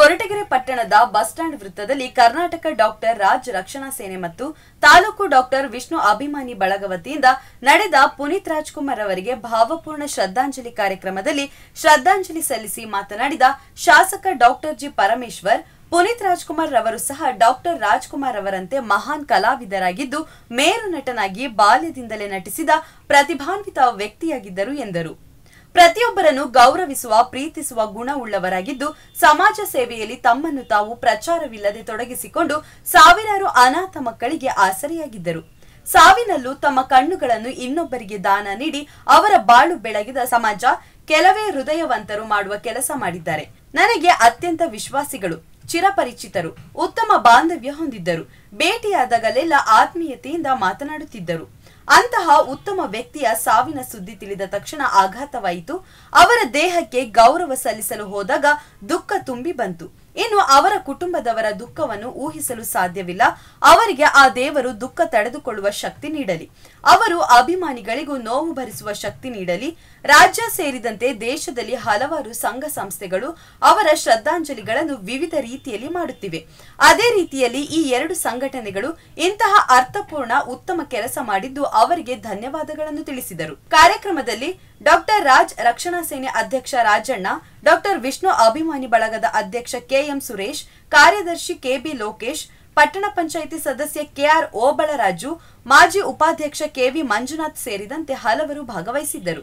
ಕೊರಟಗೆರೆ ಪಟ್ಟಣದ bus stand ವೃತ್ತದಲ್ಲಿ Karnataka doctor Raj ರಕ್ಷಣಾ ಸೇನೆ ಮತ್ತು ತಾಲೂಕು ಡಾಕ್ಟರ್ ವಿಷ್ಣು ಅಭಿಮಾನಿ ಬಳಗ ವತಿಯಿಂದ ನಡೆದ ಪುನೀತ್ ರಾಜ್ಕುಮಾರ್ ಅವರಿಗೆ ಭಾವಪೂರ್ಣ ಶ್ರದ್ಧಾಂಜಲಿ ಕಾರ್ಯಕ್ರಮದಲ್ಲಿ ಶ್ರದ್ಧಾಂಜಲಿ ಸಲ್ಲಿಸಿ ಮಾತನಾಡಿದ ಶಾಸಕ ಡಾಕ್ಟರ್ ಜಿ ಪರಮೇಶ್ವರ್ ಪುನೀತ್ ರಾಜ್ಕುಮಾರ್ ರವರು ಸಹ ಡಾಕ್ಟರ್ ರಾಜ್ಕುಮಾರ್ ಅವರಂತೆ ಮಹಾನ್ ಕಲಾವಿದರಾಗಿದ್ದು ಮೇರು ನಟನಾಗಿ ಬಾಲ್ಯದಿಂದಲೇ ನಟಿಸಿದ ಪ್ರತಿಭಾನ್ವಿತ ವ್ಯಕ್ತಿಯಾಗಿದ್ದರು ಎಂದರು ಪ್ರತಿಯೊಬ್ಬರನ್ನು ಗೌರವಿಸುವ ಪ್ರೀತಿಸುವ ಗುಣವುಳ್ಳವರಾಗಿದ್ದು ಸಮಾಜ ಸೇವೆಯಲ್ಲಿ ತಮ್ಮನ್ನು ತಾವು ಪ್ರಚಾರವಿಲ್ಲದೆ ತೊಡಗಿಸಿಕೊಂಡು ಸಾವಿರಾರು ಅನಾಥ ಮಕ್ಕಳಿಗೆ ಆಸರೆಯಾಗಿದ್ದರು ಸಾವಿನಲ್ಲೂ ತಮ್ಮ ಕಣ್ಣುಗಳನ್ನು ಇನ್ನೊಬ್ಬರಿಗೆ ದಾನ ನೀಡಿ ಅವರ ಬಾಳು ಬೆಳಗಿದ ಸಮಾಜ ಕೆಲವೇ ಹೃದಯವಂತರು ಮಾಡುವ ಕೆಲಸ ಮಾಡಿದ್ದಾರೆ ನನಗೆ ಅತ್ಯಂತ ವಿಶ್ವಾಸಿಗಳು ಚಿರಪರಿಚಿತರು ಉತ್ತಮ ಬಾಂಧವ್ಯ ಹೊಂದಿದ್ದರು ಭೇಟಿಯಾದಾಗಲೆಲ್ಲ ಆತ್ಮೀಯತೆಯಿಂದ ಮಾತನಾಡುತ್ತಿದ್ದರು ಅಂತಹ ಉತ್ತಮ ವ್ಯಕ್ತಿಯ ಸಾವಿನ ಸುದ್ದಿ ತಿಳಿದ ತಕ್ಷಣ ಆಘಾತವಾಯಿತು ಅವರ ದೇಹಕ್ಕೆ ಗೌರವ ಸಲ್ಲಿಸಲು ಹೋದಾಗ ದುಃಖ ತುಂಬಿ ಬಂತು ಇನ್ನು ಅವರ ಕುಟುಂಬದವರ ದುಃಖವನ್ನು ಊಹಿಸಲು ಸಾಧ್ಯವಿಲ್ಲ ಅವರಿಗೆ ಆ ದೇವರು ದುಃಖ ತಡೆದುಕೊಳ್ಳುವ ಶಕ್ತಿ ನೀಡಲಿ ಅವರು ಅಭಿಮಾನಿಗಳಿಗೂ ನೋವು ಭರಿಸುವ ಶಕ್ತಿ ನೀಡಲಿ ರಾಜ್ಯ ಸೇರಿದಂತೆ ದೇಶದಲ್ಲಿ ಹಲವಾರು ಸಂಘ ಸಂಸ್ಥೆಗಳು ಅವರ ಶ್ರದ್ಧಾಂಜಲಿಗಳನ್ನು ವಿವಿಧ ರೀತಿಯಲ್ಲಿ ಮಾಡುತ್ತಿವೆ ಅದೇ ರೀತಿಯಲ್ಲಿ ಈ ಎರಡು ಸಂಘಟನೆಗಳು ಇಂತಹ ಅರ್ಥಪೂರ್ಣ ಉತ್ತಮ ಕೆಲಸ ಮಾಡಿದ್ದು ಅವರಿಗೆ ಧನ್ಯವಾದಗಳನ್ನು ತಿಳಿಸಿದರು ಕಾರ್ಯಕ್ರಮದಲ್ಲಿ ಡಾಕ್ಟರ್ ರಾಜ್ ರಕ್ಷಣಾ ಸೇನೆ ಅಧ್ಯಕ್ಷ ರಾಜಣ್ಣ ಡಾಕ್ಟರ್ ವಿಷ್ಣು ಅಭಿಮಾನಿ ಬಳಗದ ಅಧ್ಯಕ್ಷ ಕೆಎಂ ಸುರೇಶ್ ಕಾರ್ಯದರ್ಶಿ ಕೆಬಿ ಲೋಕೇಶ್ ಪಟ್ಟಣ ಪಂಚಾಯಿತಿ ಸದಸ್ಯ ಕೆಆರ್ ಓಬಳರಾಜು ಮಾಜಿ ಉಪಾಧ್ಯಕ್ಷ ಕೆವಿ ಮಂಜುನಾಥ್ ಸೇರಿದಂತೆ ಹಲವರು ಭಾಗವಹಿಸಿದ್ದರು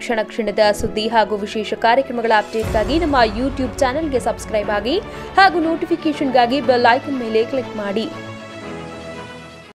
ಕ್ಷಣ ಕ್ಷಣದ ಸುದ್ದಿ ಹಾಗೂ ವಿಶೇಷ ಕಾರ್ಯಕ್ರಮಗಳ ಅಪ್ಡೇಟ್ಗಾಗಿ ನಮ್ಮ ಯೂಟ್ಯೂಬ್ ಚಾನೆಲ್ಗೆ ಸಬ್ಸ್ಕ್ರೈಬ್ ಆಗಿ ಹಾಗೂ ನೋಟಿಫಿಕೇಷನ್ಗಾಗಿ ಬೆಲ್ ಐಕನ್ ಮೇಲೆ ಕ್ಲಿಕ್ ಮಾಡಿ